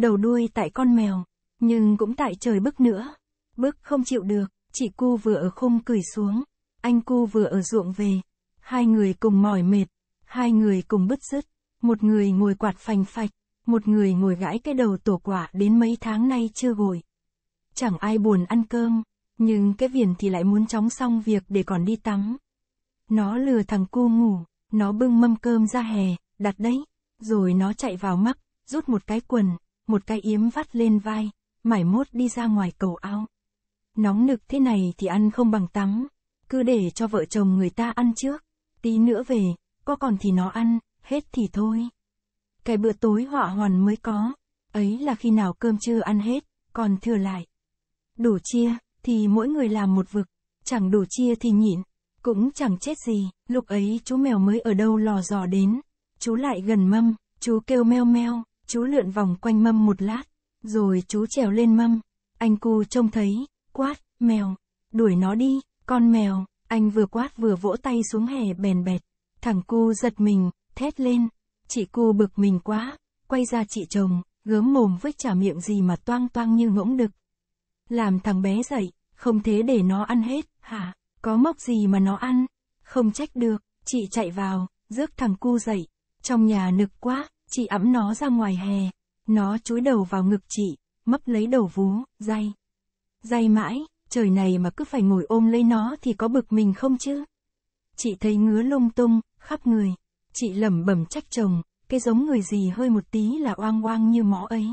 đầu đuôi tại con mèo, nhưng cũng tại trời bức nữa. Bức không chịu được, chị cu vừa ở khung cười xuống, anh cu vừa ở ruộng về. Hai người cùng mỏi mệt, hai người cùng bứt rứt, một người ngồi quạt phành phạch, một người ngồi gãi cái đầu tổ quả đến mấy tháng nay chưa gội. Chẳng ai buồn ăn cơm, nhưng cái viền thì lại muốn chóng xong việc để còn đi tắm. Nó lừa thằng cu ngủ, nó bưng mâm cơm ra hè, đặt đấy, rồi nó chạy vào mắc, rút một cái quần, một cái yếm vắt lên vai, mải mốt đi ra ngoài cầu ao. Nóng nực thế này thì ăn không bằng tắm, cứ để cho vợ chồng người ta ăn trước, tí nữa về, có còn thì nó ăn, hết thì thôi. Cái bữa tối họa hoàn mới có, ấy là khi nào cơm chưa ăn hết, còn thừa lại. Đủ chia, thì mỗi người làm một vực, chẳng đủ chia thì nhịn, cũng chẳng chết gì, lúc ấy chú mèo mới ở đâu lò dò đến, chú lại gần mâm, chú kêu meo meo, Chú lượn vòng quanh mâm một lát, rồi chú trèo lên mâm. Anh cu trông thấy, quát, mèo, đuổi nó đi, con mèo. Anh vừa quát vừa vỗ tay xuống hè bèn bẹt. Thằng cu giật mình, thét lên. Chị cu bực mình quá, quay ra chị chồng, gớm mồm với chả miệng gì mà toang toang như ngỗng đực. Làm thằng bé dậy, không thế để nó ăn hết, hả? Có mốc gì mà nó ăn? Không trách được, chị chạy vào, rước thằng cu dậy. Trong nhà nực quá, chị ẵm nó ra ngoài hè. Nó chúi đầu vào ngực chị, mấp lấy đầu vú, day, day mãi, trời này mà cứ phải ngồi ôm lấy nó thì có bực mình không chứ? Chị thấy ngứa lung tung, khắp người. Chị lẩm bẩm trách chồng, cái giống người gì hơi một tí là oang oang như mõ ấy.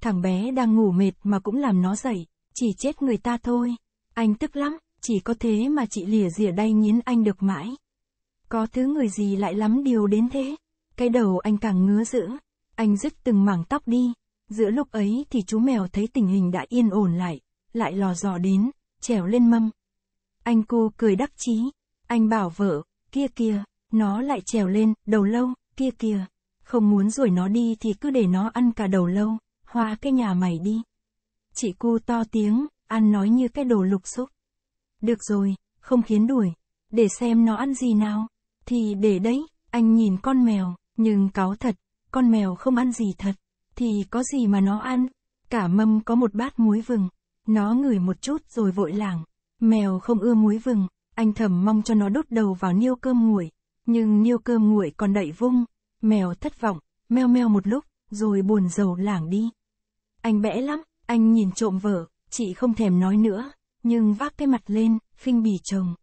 Thằng bé đang ngủ mệt mà cũng làm nó dậy, chỉ chết người ta thôi. Anh tức lắm, chỉ có thế mà chị lìa rỉa đay nghiến anh được mãi. Có thứ người gì lại lắm điều đến thế. Cái đầu anh càng ngứa dữ, anh dứt từng mảng tóc đi. Giữa lúc ấy thì chú mèo thấy tình hình đã yên ổn lại, lại lò dò đến, trèo lên mâm. Anh cô cười đắc chí, anh bảo vợ, kia kia, nó lại trèo lên, đầu lâu, kia kia. Không muốn rồi nó đi thì cứ để nó ăn cả đầu lâu, hoa cái nhà mày đi. Chị cu to tiếng, ăn nói như cái đồ lục xúc. Được rồi, không khiến đuổi, để xem nó ăn gì nào. Thì để đấy, anh nhìn con mèo, nhưng cáo thật, con mèo không ăn gì thật, thì có gì mà nó ăn? Cả mâm có một bát muối vừng, nó ngửi một chút rồi vội lảng. Mèo không ưa muối vừng, anh thầm mong cho nó đốt đầu vào niêu cơm nguội, nhưng niêu cơm nguội còn đậy vung. Mèo thất vọng, meo meo một lúc, rồi buồn rầu lảng đi. Anh bẽ lắm, anh nhìn trộm vợ, chị không thèm nói nữa, nhưng vác cái mặt lên, khinh bỉ chồng.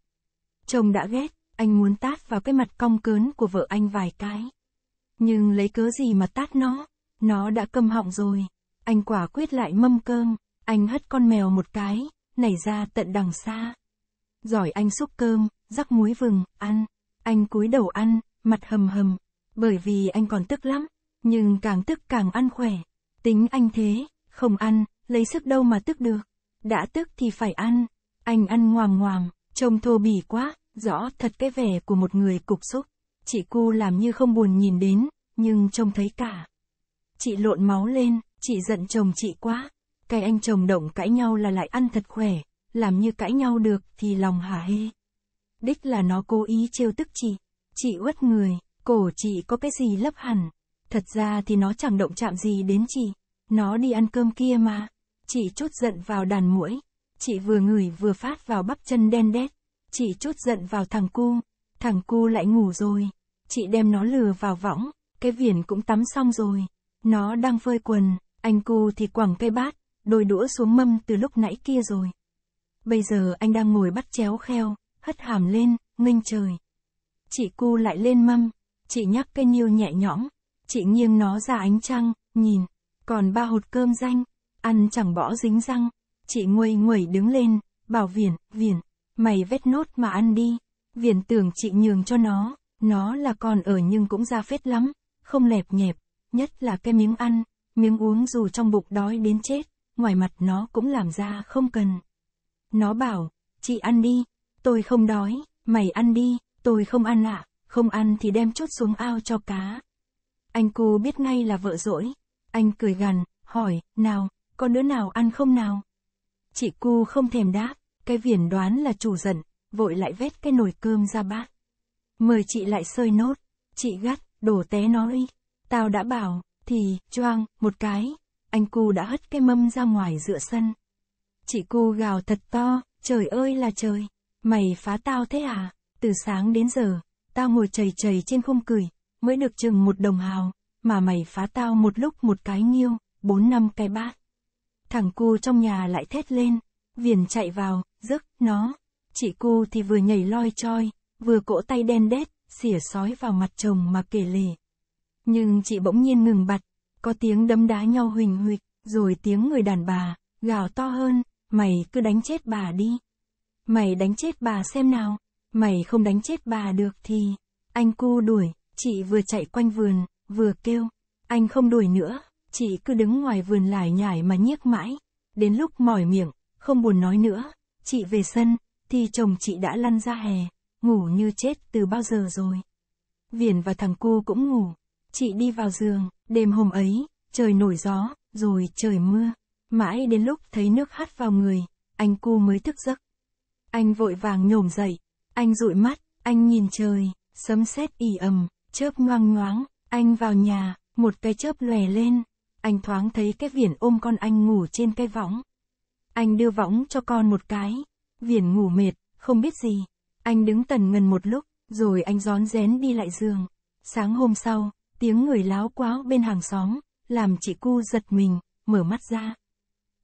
Chồng đã ghét, anh muốn tát vào cái mặt cong cớn của vợ anh vài cái. Nhưng lấy cớ gì mà tát nó? Nó đã câm họng rồi. Anh quả quyết lại mâm cơm, anh hất con mèo một cái, nảy ra tận đằng xa. Giỏi anh xúc cơm, rắc muối vừng, ăn. Anh cúi đầu ăn, mặt hầm hầm, bởi vì anh còn tức lắm, nhưng càng tức càng ăn khỏe. Tính anh thế, không ăn, lấy sức đâu mà tức được. Đã tức thì phải ăn. Anh ăn ngoàm ngoàm, trông thô bỉ quá, rõ thật cái vẻ của một người cục xúc. Chị cu làm như không buồn nhìn đến, nhưng trông thấy cả. Chị lộn máu lên, chị giận chồng chị quá. Cái anh chồng động cãi nhau là lại ăn thật khỏe, làm như cãi nhau được thì lòng hả hê. Đích là nó cố ý trêu tức chị. Chị uất người, cổ chị có cái gì lấp hẳn. Thật ra thì nó chẳng động chạm gì đến chị. Nó đi ăn cơm kia mà. Chị chốt giận vào đàn muỗi. Chị vừa ngửi vừa phát vào bắp chân đen đét. Chị chốt giận vào thằng cu. Thằng cu lại ngủ rồi. Chị đem nó lừa vào võng, cái viền cũng tắm xong rồi. Nó đang phơi quần, anh cu thì quẳng cây bát, đôi đũa xuống mâm từ lúc nãy kia rồi. Bây giờ anh đang ngồi bắt chéo kheo, hất hàm lên, nghênh trời. Chị cu lại lên mâm, chị nhắc cây niêu nhẹ nhõm, chị nghiêng nó ra ánh trăng, nhìn, còn ba hột cơm danh, ăn chẳng bỏ dính răng, chị nguầy nguẩy đứng lên, bảo viền, viền, mày vết nốt mà ăn đi. Viền tưởng chị nhường cho nó, nó là con ở nhưng cũng ra phết lắm, không lẹp nhẹp, nhất là cái miếng ăn, miếng uống dù trong bụng đói đến chết, ngoài mặt nó cũng làm ra không cần. Nó bảo, chị ăn đi, tôi không đói, mày ăn đi, tôi không ăn ạ, à, không ăn thì đem chút xuống ao cho cá. Anh cu biết ngay là vợ dỗi, anh cười gằn, hỏi, nào, con đứa nào ăn không nào? Chị cu không thèm đáp, cái viền đoán là chủ giận, vội lại vét cái nồi cơm ra bát. Mời chị lại sơi nốt, chị gắt, đổ té nó đi. Tao đã bảo, thì, choang, một cái, anh cu đã hất cái mâm ra ngoài giữa sân. Chị cu gào thật to, trời ơi là trời, mày phá tao thế à? Từ sáng đến giờ, tao ngồi chầy chầy trên khung cười, mới được chừng một đồng hào, mà mày phá tao một lúc một cái nghiêu, bốn năm cái bát. Thằng cu trong nhà lại thét lên, viền chạy vào, rước, nó, Chị cu thì vừa nhảy loi choi, vừa cỗ tay đen đét, xỉa sói vào mặt chồng mà kể lể. Nhưng chị bỗng nhiên ngừng bặt, có tiếng đấm đá nhau huỳnh huỵch, rồi tiếng người đàn bà, gào to hơn, mày cứ đánh chết bà đi. Mày đánh chết bà xem nào, mày không đánh chết bà được thì, anh cu đuổi, chị vừa chạy quanh vườn, vừa kêu, anh không đuổi nữa, chị cứ đứng ngoài vườn lải nhải mà nhiếc mãi, đến lúc mỏi miệng, không buồn nói nữa, chị về sân, thì chồng chị đã lăn ra hè, ngủ như chết từ bao giờ rồi. viền và thằng cu cũng ngủ, chị đi vào giường, đêm hôm ấy, trời nổi gió, rồi trời mưa, mãi đến lúc thấy nước hắt vào người, anh cu mới thức giấc. Anh vội vàng nhổm dậy, anh dụi mắt, anh nhìn trời, sấm sét ì ầm, chớp ngoang ngoáng, anh vào nhà, một cái chớp lòe lên, anh thoáng thấy cái viền ôm con anh ngủ trên cái võng. Anh đưa võng cho con một cái, viền ngủ mệt, không biết gì. Anh đứng tần ngần một lúc, rồi anh gión rén đi lại giường. Sáng hôm sau, tiếng người láo quáo bên hàng xóm, làm chị cu giật mình, mở mắt ra.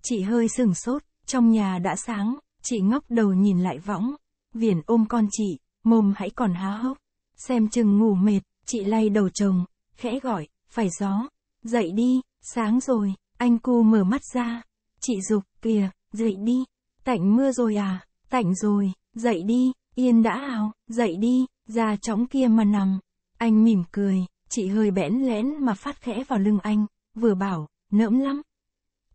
Chị hơi sừng sốt, trong nhà đã sáng, chị ngóc đầu nhìn lại võng. viền ôm con chị, mồm hãy còn há hốc. Xem chừng ngủ mệt, chị lay đầu chồng, khẽ gọi, phải gió. Dậy đi, sáng rồi, anh cu mở mắt ra. Chị dục, kìa, dậy đi. Tạnh mưa rồi à? Tạnh rồi, dậy đi, yên đã ào, dậy đi, ra chóng kia mà nằm. Anh mỉm cười, chị hơi bẽn lẽn mà phát khẽ vào lưng anh, vừa bảo, nỡm lắm.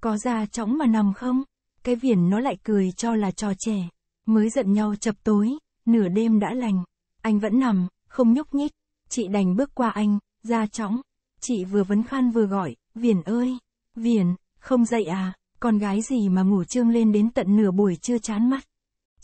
Có ra chóng mà nằm không? Cái viền nó lại cười cho là trò trẻ. Mới giận nhau chập tối, nửa đêm đã lành. Anh vẫn nằm, không nhúc nhích. Chị đành bước qua anh, ra chóng. Chị vừa vấn khan vừa gọi, viền ơi. viền không dậy à, con gái gì mà ngủ trương lên đến tận nửa buổi chưa chán mắt.